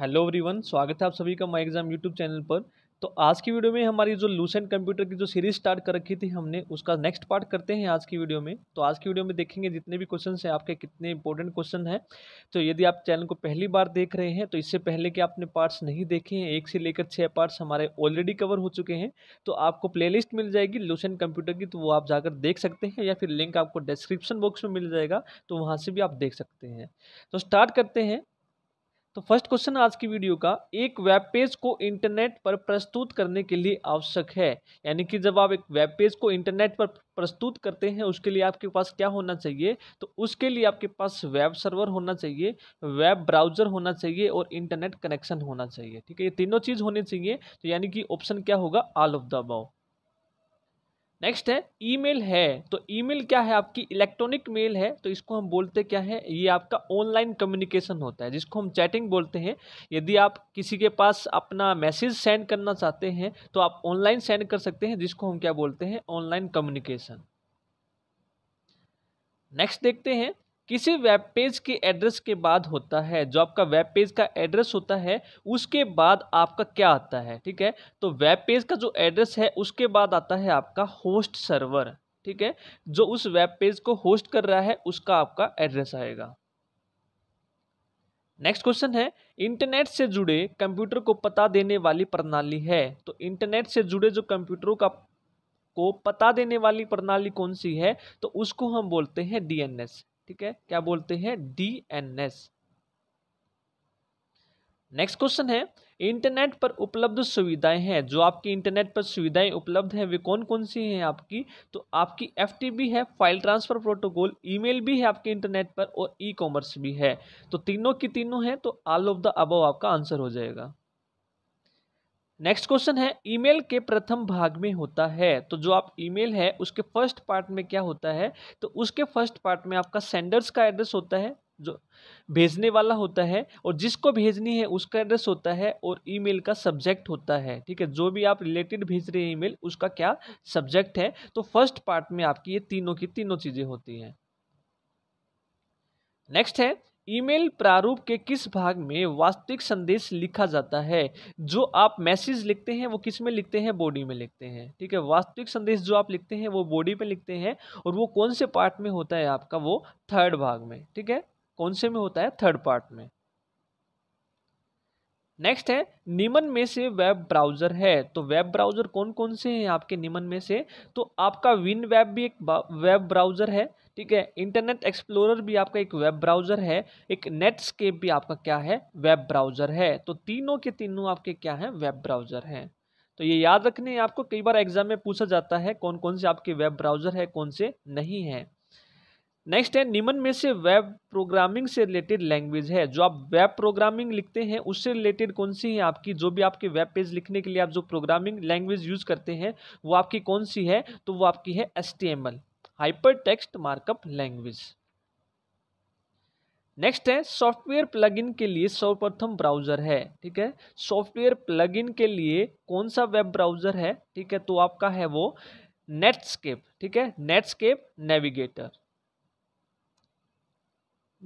hello everyone स्वागत है आप सभी का माई एग्जाम यूट्यूब चैनल पर तो आज की वीडियो में हमारी जो लूसेंट कंप्यूटर की जो सीरीज स्टार्ट कर रखी थी हमने उसका नेक्स्ट पार्ट करते हैं आज की वीडियो में तो आज की वीडियो में देखेंगे जितने भी क्वेश्चन हैं आपके कितने इंपॉर्टेंट क्वेश्चन हैं तो यदि आप चैनल को पहली बार देख रहे हैं तो इससे पहले कि आपने पार्ट्स नहीं देखे हैं एक से लेकर छः पार्ट्स हमारे ऑलरेडी कवर हो चुके हैं तो आपको प्ले मिल जाएगी लूसेंट कंप्यूटर की तो वो आप जाकर देख सकते हैं या फिर लिंक आपको डिस्क्रिप्शन बॉक्स में मिल जाएगा तो वहाँ से भी आप देख सकते हैं तो स्टार्ट करते हैं तो फर्स्ट क्वेश्चन आज की वीडियो का एक वेब पेज को इंटरनेट पर प्रस्तुत करने के लिए आवश्यक है यानी कि जब आप एक वेब पेज को इंटरनेट पर प्रस्तुत करते हैं उसके लिए आपके पास क्या होना चाहिए तो उसके लिए आपके पास वेब सर्वर होना चाहिए वेब ब्राउजर होना चाहिए और इंटरनेट कनेक्शन होना चाहिए ठीक है ये तीनों चीज़ होनी चाहिए तो यानी कि ऑप्शन क्या होगा all of the above next है ईमेल है तो ईमेल क्या है आपकी इलेक्ट्रॉनिक मेल है तो इसको हम बोलते क्या है ये आपका ऑनलाइन कम्युनिकेशन होता है जिसको हम चैटिंग बोलते हैं यदि आप किसी के पास अपना मैसेज सेंड करना चाहते हैं तो आप ऑनलाइन सेंड कर सकते हैं जिसको हम क्या बोलते हैं ऑनलाइन कम्युनिकेशन नेक्स्ट देखते हैं किसी वेब पेज के एड्रेस के बाद होता है जो आपका वेब पेज का एड्रेस होता है उसके बाद आपका क्या आता है ठीक है तो वेब पेज का जो एड्रेस है उसके बाद आता है आपका होस्ट सर्वर ठीक है जो उस वेब पेज को होस्ट कर रहा है उसका आपका एड्रेस आएगा नेक्स्ट क्वेश्चन है इंटरनेट से जुड़े कंप्यूटर को पता देने वाली प्रणाली है तो इंटरनेट से जुड़े जो कंप्यूटरों का को पता देने वाली प्रणाली कौन सी है तो उसको हम बोलते हैं डीएनएस ठीक है क्या बोलते हैं D N S next question है इंटरनेट पर उपलब्ध सुविधाएं हैं जो आपकी इंटरनेट पर सुविधाएं उपलब्ध हैं वे कौन कौन सी हैं आपकी तो आपकी एफ भी है फाइल ट्रांसफर प्रोटोकॉल ईमेल भी है आपके इंटरनेट पर और ई e कॉमर्स भी है तो तीनों की तीनों हैं तो ऑल ऑफ द अबव आपका आंसर हो जाएगा नेक्स्ट क्वेश्चन है ईमेल के प्रथम भाग में होता है तो जो आप ईमेल है उसके फर्स्ट पार्ट में क्या होता है तो उसके फर्स्ट पार्ट में आपका सेंडर्स का एड्रेस होता है जो भेजने वाला होता है और जिसको भेजनी है उसका एड्रेस होता है और ईमेल का सब्जेक्ट होता है ठीक है जो भी आप रिलेटेड भेज रहे हैं ईमेल उसका क्या सब्जेक्ट है तो फर्स्ट पार्ट में आपकी ये तीनों की तीनों चीज़ें होती हैं नेक्स्ट है ईमेल प्रारूप के किस भाग में वास्तविक संदेश लिखा जाता है जो आप मैसेज लिखते हैं वो किस में लिखते हैं बॉडी में लिखते हैं ठीक है वास्तविक संदेश जो आप लिखते हैं वो बॉडी में लिखते हैं और वो कौन से पार्ट में होता है आपका वो थर्ड भाग में ठीक है कौन से में होता है थर्ड पार्ट में नेक्स्ट है निमन में से वेब ब्राउज़र है तो वेब ब्राउज़र कौन कौन से हैं आपके निमन में से तो आपका विन वेब भी एक वेब ब्राउज़र है ठीक है इंटरनेट एक्सप्लोरर भी आपका एक वेब ब्राउज़र है एक नेटस्केप भी आपका क्या है वेब ब्राउज़र है तो तीनों के तीनों आपके क्या हैं वेब ब्राउज़र हैं तो ये याद रखने आपको कई बार एग्जाम में पूछा जाता है कौन कौन से आपके वेब ब्राउज़र है कौन से नहीं है नेक्स्ट है निमन में से वेब प्रोग्रामिंग से रिलेटेड लैंग्वेज है जो आप वेब प्रोग्रामिंग लिखते हैं उससे रिलेटेड कौन सी है आपकी जो भी आपके वेब पेज लिखने के लिए आप जो प्रोग्रामिंग लैंग्वेज यूज़ करते हैं वो आपकी कौन सी है तो वो आपकी है S text markup language next है सॉफ्टवेयर प्लगइन के लिए सर्वप्रथम ब्राउजर है ठीक है सॉफ्टवेयर प्लगइन के लिए कौन सा वेब ब्राउजर है ठीक है तो आपका है वो नेटस्केप ठीक है नेटस्केप नेविगेटर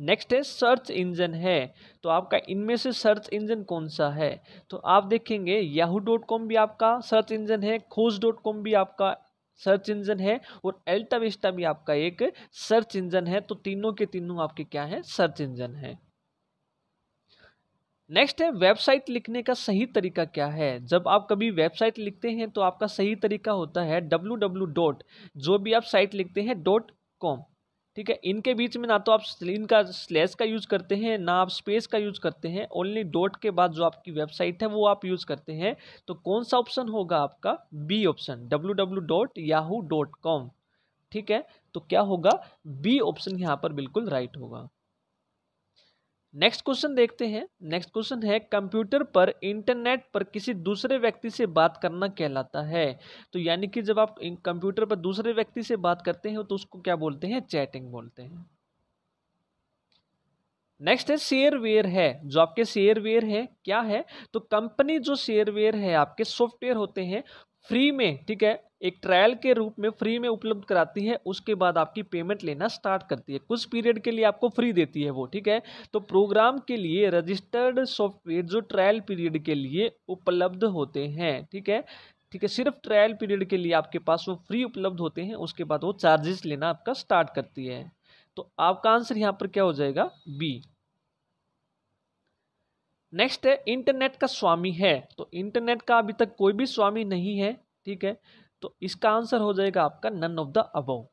नेक्स्ट है सर्च इंजन है तो आपका इनमें से सर्च इंजन कौन सा है तो आप देखेंगे याहू डॉट कॉम भी आपका सर्च इंजन है खोज डॉट कॉम भी आपका सर्च इंजन है और एल्टा विस्टा भी आपका एक सर्च इंजन है तो तीनों के तीनों आपके क्या है सर्च इंजन है नेक्स्ट है वेबसाइट लिखने का सही तरीका क्या है जब आप कभी वेबसाइट लिखते हैं तो आपका सही तरीका होता है डब्ल्यू डब्ल्यू डॉट जो भी आप साइट लिखते हैं डॉट कॉम ठीक है इनके बीच में ना तो आप स्लिन का स्लैश का यूज़ करते हैं ना आप स्पेस का यूज़ करते हैं ओनली डॉट के बाद जो आपकी वेबसाइट है वो आप यूज़ करते हैं तो कौन सा ऑप्शन होगा आपका B option W dot Yahoo dot com ठीक है तो क्या होगा बी ऑप्शन यहाँ पर बिल्कुल राइट होगा नेक्स्ट क्वेश्चन देखते हैं नेक्स्ट क्वेश्चन है कंप्यूटर पर इंटरनेट पर किसी दूसरे व्यक्ति से बात करना कहलाता है तो यानी कि जब आप कंप्यूटर पर दूसरे व्यक्ति से बात करते हैं तो उसको क्या बोलते हैं चैटिंग बोलते हैं नेक्स्ट है शेयरवेयर है जो आपके शेयरवेयर है क्या है तो कंपनी जो शेयरवेयर है आपके सॉफ्टवेयर होते हैं फ्री में ठीक है एक ट्रायल के रूप में फ्री में उपलब्ध कराती है उसके बाद आपकी पेमेंट लेना स्टार्ट करती है कुछ पीरियड के लिए आपको फ्री देती है वो ठीक है तो प्रोग्राम के लिए रजिस्टर्ड सॉफ्टवेयर जो ट्रायल पीरियड के लिए उपलब्ध होते हैं ठीक है ठीक है सिर्फ ट्रायल पीरियड के लिए आपके पास वो फ्री उपलब्ध होते हैं उसके बाद वो चार्जेस लेना आपका स्टार्ट करती है तो आपका आंसर यहाँ पर क्या हो जाएगा बी नेक्स्ट है इंटरनेट का स्वामी है तो इंटरनेट का अभी तक कोई भी स्वामी नहीं है ठीक है तो इसका आंसर हो जाएगा आपका none of the above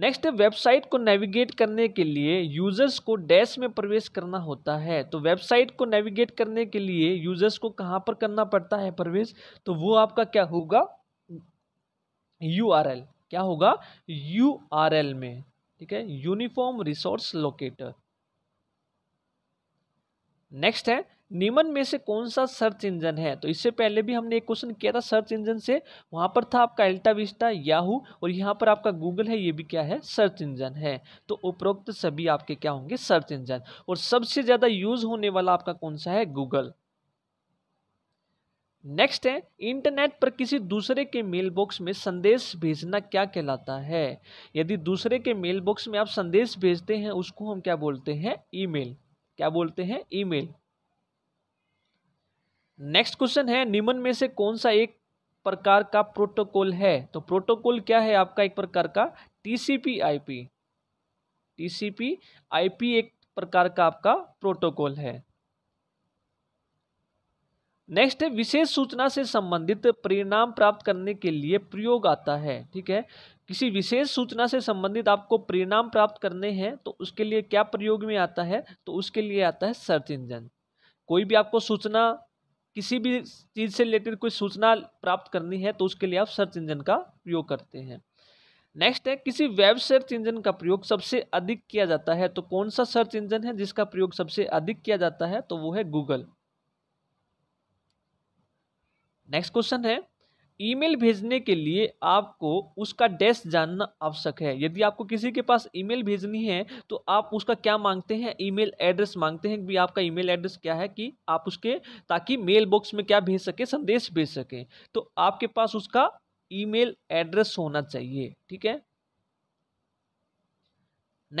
next website को नेविगेट करने के लिए यूजर्स को डैश में प्रवेश करना होता है तो वेबसाइट को नेविगेट करने के लिए यूजर्स को कहां पर करना पड़ता है प्रवेश तो वो आपका क्या होगा यू क्या होगा यू में ठीक है यूनिफॉर्म रिसोर्स लोकेटर नेक्स्ट है निमन में से कौन सा सर्च इंजन है तो इससे पहले भी हमने एक क्वेश्चन किया था सर्च इंजन से वहां पर था आपका एल्टा विस्टा याहू और यहाँ पर आपका गूगल है ये भी क्या है सर्च इंजन है तो उपरोक्त सभी आपके क्या होंगे सर्च इंजन और सबसे ज़्यादा यूज होने वाला आपका कौन सा है गूगल नेक्स्ट है इंटरनेट पर किसी दूसरे के मेल बॉक्स में संदेश भेजना क्या कहलाता है यदि दूसरे के मेल बॉक्स में आप संदेश भेजते हैं उसको हम क्या बोलते हैं ईमेल क्या बोलते हैं ईमेल नेक्स्ट क्वेश्चन है निम्न में से कौन सा एक प्रकार का प्रोटोकॉल है तो प्रोटोकॉल क्या है आपका एक प्रकार का टीसीपी आईपी टीसीपी आईपी एक प्रकार का आपका प्रोटोकॉल है नेक्स्ट है विशेष सूचना से संबंधित परिणाम प्राप्त करने के लिए प्रयोग आता है ठीक है किसी विशेष सूचना से संबंधित आपको परिणाम प्राप्त करने हैं तो उसके लिए क्या प्रयोग में आता है तो उसके लिए आता है सर्च इंजन कोई भी आपको सूचना किसी भी चीज़ से रिलेटेड कोई सूचना प्राप्त करनी है तो उसके लिए आप सर्च इंजन का प्रयोग करते हैं नेक्स्ट है किसी वेब सर्च इंजन का प्रयोग सबसे अधिक किया जाता है तो कौन सा सर्च इंजन है जिसका प्रयोग सबसे अधिक किया जाता है तो वो है गूगल नेक्स्ट क्वेश्चन है ईमेल भेजने के लिए आपको उसका डेस्क जानना आवश्यक है यदि आपको किसी के पास ईमेल भेजनी है तो आप उसका क्या मांगते हैं ईमेल एड्रेस मांगते हैं कि आपका ईमेल एड्रेस क्या है कि आप उसके ताकि मेल बॉक्स में क्या भेज सकें संदेश भेज सकें तो आपके पास उसका ईमेल एड्रेस होना चाहिए ठीक है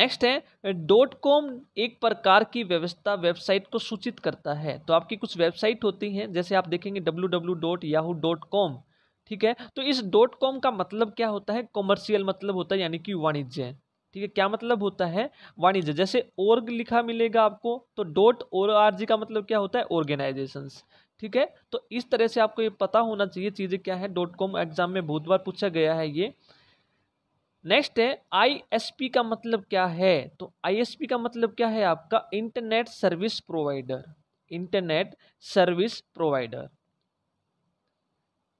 नेक्स्ट है डॉट कॉम एक प्रकार की व्यवस्था वेबसाइट को सूचित करता है तो आपकी कुछ वेबसाइट होती हैं जैसे आप देखेंगे W W dot Yahoo dot com ठीक है तो इस डॉट कॉम का मतलब क्या होता है कॉमर्शियल मतलब होता है यानी कि वाणिज्य ठीक है क्या मतलब होता है वाणिज्य जैसे ओर्ग लिखा मिलेगा आपको तो डॉट ओर आर जी का मतलब क्या होता है ऑर्गेनाइजेशन ठीक है तो इस तरह से आपको ये पता होना चाहिए चीज़ें क्या है डॉट कॉम एग्जाम में बहुत बार पूछा गया है ये नेक्स्ट है आईएसपी का मतलब क्या है तो आईएसपी का मतलब क्या है आपका internet service provider internet service provider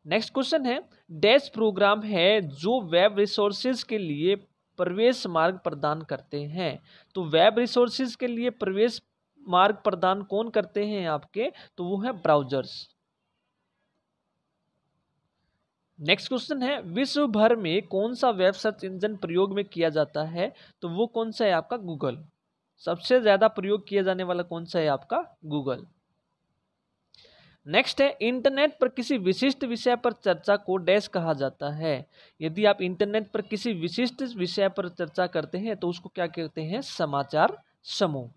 next question है डैश प्रोग्राम है जो वेब रिसोर्सेज के लिए प्रवेश मार्ग प्रदान करते हैं तो वेब रिसोर्सेज के लिए प्रवेश मार्ग प्रदान कौन करते हैं आपके तो वो है ब्राउजर्स नेक्स्ट क्वेश्चन है विश्व भर में कौन सा वेब सर्च इंजन प्रयोग में किया जाता है तो वो कौन सा है आपका गूगल सबसे ज़्यादा प्रयोग किया जाने वाला कौन सा है आपका गूगल नेक्स्ट है इंटरनेट पर किसी विशिष्ट विषय पर चर्चा को डैश कहा जाता है यदि आप इंटरनेट पर किसी विशिष्ट विषय पर चर्चा करते हैं तो उसको क्या कहते हैं समाचार समूह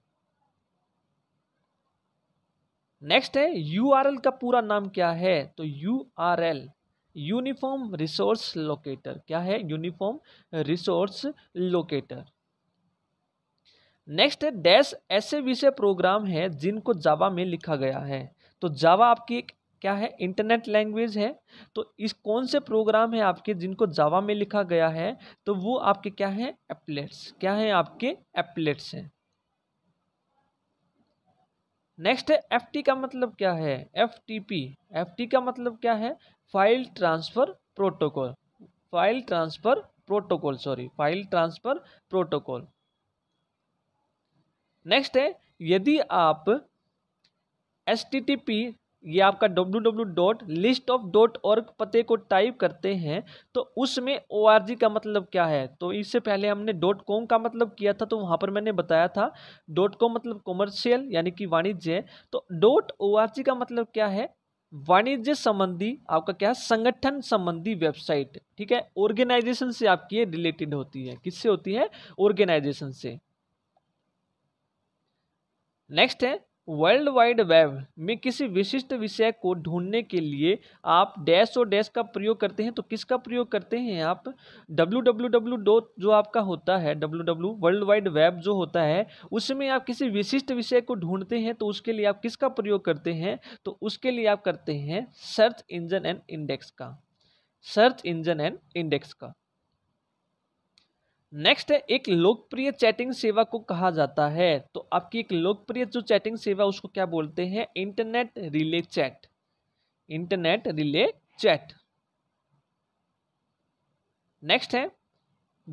नेक्स्ट है यूआरएल का पूरा नाम क्या है तो यूआरएल यूनिफॉर्म रिसोर्स लोकेटर क्या है यूनिफॉर्म रिसोर्स लोकेटर नेक्स्ट है डैश ऐसे विषय प्रोग्राम है जिनको जावा में लिखा गया है तो जावा आपकी एक क्या है इंटरनेट लैंग्वेज है तो इस कौन से प्रोग्राम है आपके जिनको जावा में लिखा गया है तो वो आपके क्या है एप्लेट्स क्या है आपके एप्लेट्स हैं नेक्स्ट है एफ टी का मतलब क्या है F T P F T का मतलब क्या है file transfer protocol file transfer protocol sorry file transfer protocol next है यदि आप एस टी टी पी ये आपका W W dot list of dot और पते को टाइप करते हैं तो उसमें ओ आर जी का मतलब क्या है तो इससे पहले हमने डॉट कॉम का मतलब किया था तो वहाँ पर मैंने बताया था डॉट कॉम मतलब कॉमर्शियल यानी कि वाणिज्य तो डॉट ओ आर जी का मतलब क्या है वाणिज्य संबंधी आपका क्या है संगठन संबंधी वेबसाइट ठीक है ऑर्गेनाइजेशन से आपकी ये रिलेटेड होती है किससे होती है ऑर्गेनाइजेशन से नेक्स्ट है वर्ल्ड वाइड वेब में किसी विशिष्ट विषय को ढूंढने के लिए आप डैश और डैश का प्रयोग करते हैं तो किसका प्रयोग करते हैं आप डब्ल्यू डब्ल्यू डब्ल्यू डॉट जो आपका होता है W W world wide web जो होता है उसमें आप किसी विशिष्ट विषय को ढूंढते हैं तो उसके लिए आप किसका प्रयोग करते हैं तो उसके लिए आप करते हैं सर्च इंजन एंड इंडेक्स का सर्च इंजन एंड इंडेक्स का नेक्स्ट है एक लोकप्रिय चैटिंग सेवा को कहा जाता है तो आपकी एक लोकप्रिय जो चैटिंग सेवा उसको क्या बोलते हैं internet relay chat internet relay chat next है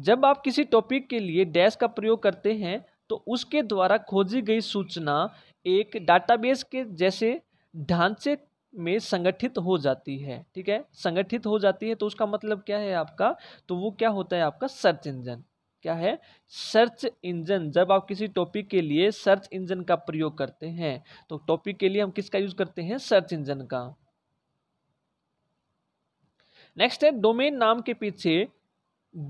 जब आप किसी टॉपिक के लिए डैश का प्रयोग करते हैं तो उसके द्वारा खोजी गई सूचना एक डाटाबेस के जैसे ढांचे में संगठित हो जाती है ठीक है संगठित हो जाती है तो उसका मतलब क्या है आपका तो वो क्या होता है आपका सर्च इंजन क्या है सर्च इंजन जब आप किसी टॉपिक के लिए सर्च इंजन का प्रयोग करते हैं तो टॉपिक के लिए हम किसका यूज करते हैं सर्च इंजन का नेक्स्ट है डोमेन नाम के पीछे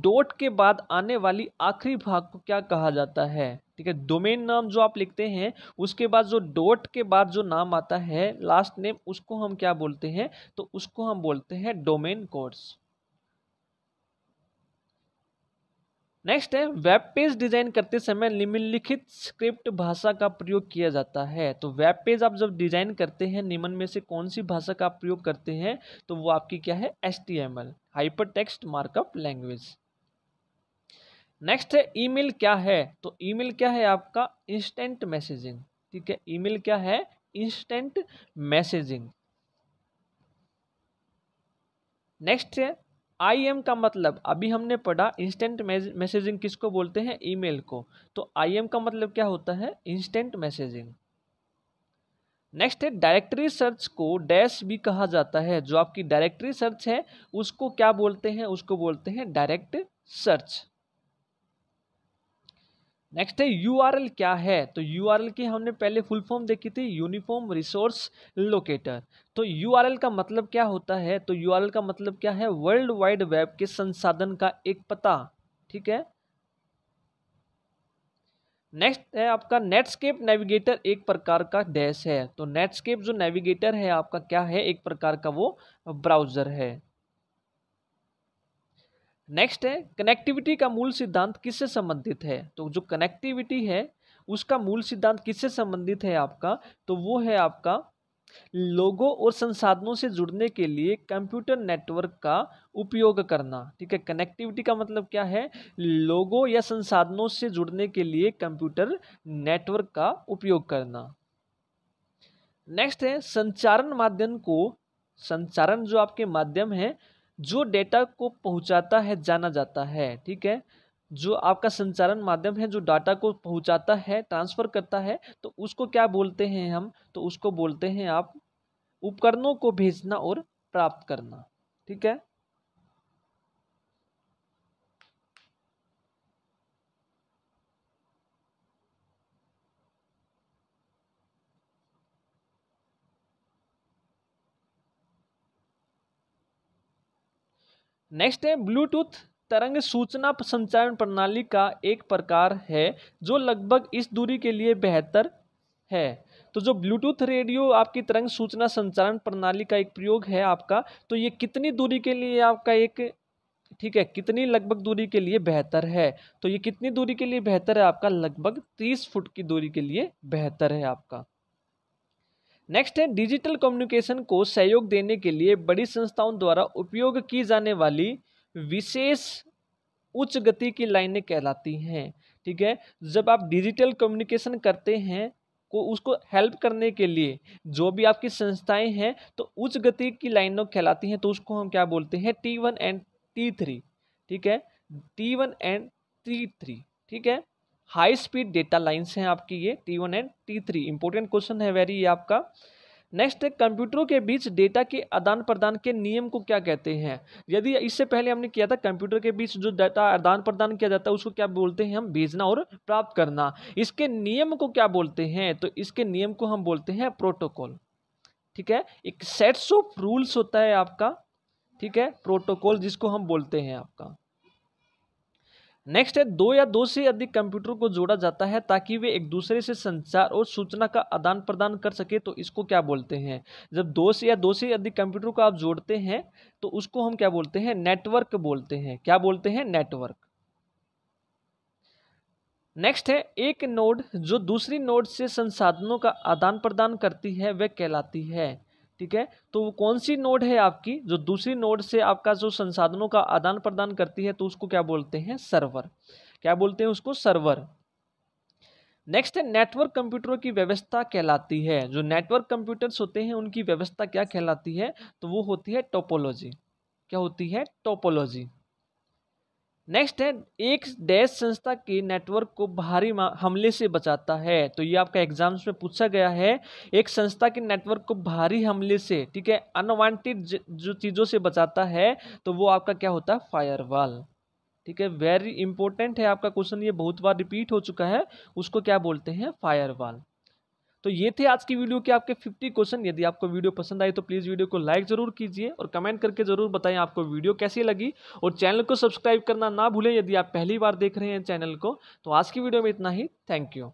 डोट के बाद आने वाली आखिरी भाग को क्या कहा जाता है ठीक है डोमेन नाम जो आप लिखते हैं उसके बाद जो डोट के बाद जो नाम आता है लास्ट नेम उसको हम क्या बोलते हैं तो उसको हम बोलते हैं डोमेन कोर्स नेक्स्ट है वेब पेज डिज़ाइन करते समय निम्नलिखित स्क्रिप्ट भाषा का प्रयोग किया जाता है तो वेब पेज आप जब डिज़ाइन करते हैं निम्न में से कौन सी भाषा का आप प्रयोग करते हैं तो वो आपकी क्या है S T M L hyper text markup language next है ईमेल क्या है तो ईमेल क्या है आपका इंस्टेंट मैसेजिंग ठीक है ईमेल क्या है इंस्टेंट मैसेजिंग नेक्स्ट है आई एम का मतलब अभी हमने पढ़ा इंस्टेंट मैसेजिंग किसको बोलते हैं ईमेल को तो आई एम का मतलब क्या होता है इंस्टेंट मैसेजिंग नेक्स्ट है डायरेक्टरी सर्च को डैश भी कहा जाता है जो आपकी डायरेक्टरी सर्च है उसको क्या बोलते हैं उसको बोलते हैं डायरेक्ट सर्च नेक्स्ट है एल क्या है तो एल की हमने पहले फुल फॉर्म देखी थी यूनिफॉर्म रिसोर्स लोकेटर तो एल का मतलब क्या होता है तो एल का मतलब क्या है वर्ल्ड वाइड वेब के संसाधन का एक पता ठीक है नेक्स्ट है आपका नेटस्केप नेविगेटर एक प्रकार का डैश है तो नेटस्केप जो नेविगेटर है आपका क्या है एक प्रकार का वो ब्राउजर है नेक्स्ट है कनेक्टिविटी का मूल सिद्धांत किससे संबंधित है तो जो कनेक्टिविटी है उसका मूल सिद्धांत किससे संबंधित है आपका तो वो है आपका लोगों और संसाधनों से जुड़ने के लिए कंप्यूटर नेटवर्क का उपयोग करना ठीक है कनेक्टिविटी का मतलब क्या है लोगों या संसाधनों से जुड़ने के लिए कंप्यूटर नेटवर्क का उपयोग करना नेक्स्ट है संचारण माध्यम को संचारण जो आपके माध्यम है जो डेटा को पहुंचाता है जाना जाता है ठीक है जो आपका संचालन माध्यम है जो डाटा को पहुंचाता है ट्रांसफ़र करता है तो उसको क्या बोलते हैं हम तो उसको बोलते हैं आप उपकरणों को भेजना और प्राप्त करना ठीक है नेक्स्ट है ब्लूटूथ तरंग सूचना संचारण प्रणाली का एक प्रकार है जो लगभग इस दूरी के लिए बेहतर है तो जो ब्लूटूथ रेडियो आपकी तरंग सूचना संचारण प्रणाली का एक प्रयोग है आपका तो ये कितनी दूरी के लिए आपका एक ठीक है कितनी लगभग दूरी के लिए बेहतर है तो ये कितनी दूरी के लिए बेहतर है आपका लगभग तीस फुट की दूरी के लिए बेहतर है आपका नेक्स्ट है डिजिटल कम्युनिकेशन को सहयोग देने के लिए बड़ी संस्थाओं द्वारा उपयोग की जाने वाली विशेष उच्च गति की लाइनें कहलाती हैं ठीक है जब आप डिजिटल कम्युनिकेशन करते हैं को उसको हेल्प करने के लिए जो भी आपकी संस्थाएं हैं तो उच्च गति की लाइनों कहलाती हैं तो उसको हम क्या बोलते हैं T one and T three ठीक है T one and T three ठीक है हाई स्पीड डेटा लाइन्स हैं आपकी ये T one and T three important question है वेरी ये आपका नेक्स्ट है कंप्यूटरों के बीच डेटा के आदान प्रदान के नियम को क्या कहते हैं यदि इससे पहले हमने किया था कंप्यूटर के बीच जो डाटा आदान प्रदान किया जाता है उसको क्या बोलते हैं हम भेजना और प्राप्त करना इसके नियम को क्या बोलते हैं तो इसके नियम को हम बोलते हैं प्रोटोकॉल ठीक है एक सेट्स ऑफ रूल्स होता है आपका ठीक है प्रोटोकॉल जिसको हम बोलते हैं आपका नेक्स्ट है दो या दो से अधिक कंप्यूटर को जोड़ा जाता है ताकि वे एक दूसरे से संचार और सूचना का आदान प्रदान कर सके तो इसको क्या बोलते हैं जब दो से या दो से अधिक कंप्यूटर को आप जोड़ते हैं तो उसको हम क्या बोलते हैं नेटवर्क बोलते हैं क्या बोलते हैं नेटवर्क नेक्स्ट है एक नोड जो दूसरी नोड से संसाधनों का आदान प्रदान करती है वह कहलाती है ठीक है तो वो कौन सी नोड है आपकी जो दूसरी नोड से आपका जो संसाधनों का आदान प्रदान करती है तो उसको क्या बोलते हैं सर्वर क्या बोलते हैं उसको सर्वर नेक्स्ट है नेटवर्क कंप्यूटरों की व्यवस्था कहलाती है जो नेटवर्क कंप्यूटर्स होते हैं उनकी व्यवस्था क्या कहलाती है तो वो होती है टोपोलॉजी क्या होती है टोपोलॉजी नेक्स्ट है एक डैश संस्था के नेटवर्क को भारी हमले से बचाता है तो ये आपका एग्जाम्स में पूछा गया है एक संस्था के नेटवर्क को भारी हमले से ठीक है अनवांटेड जो चीज़ों से बचाता है तो वो आपका क्या होता है फायरवाल ठीक है वेरी इंपॉर्टेंट है आपका क्वेश्चन ये बहुत बार रिपीट हो चुका है उसको क्या बोलते हैं फायरवाल तो ये थे आज की वीडियो के आपके 50 क्वेश्चन यदि आपको वीडियो पसंद आई तो प्लीज़ वीडियो को लाइक ज़रूर कीजिए और कमेंट करके ज़रूर बताएं आपको वीडियो कैसी लगी और चैनल को सब्सक्राइब करना ना भूलें यदि आप पहली बार देख रहे हैं चैनल को तो आज की वीडियो में इतना ही थैंक यू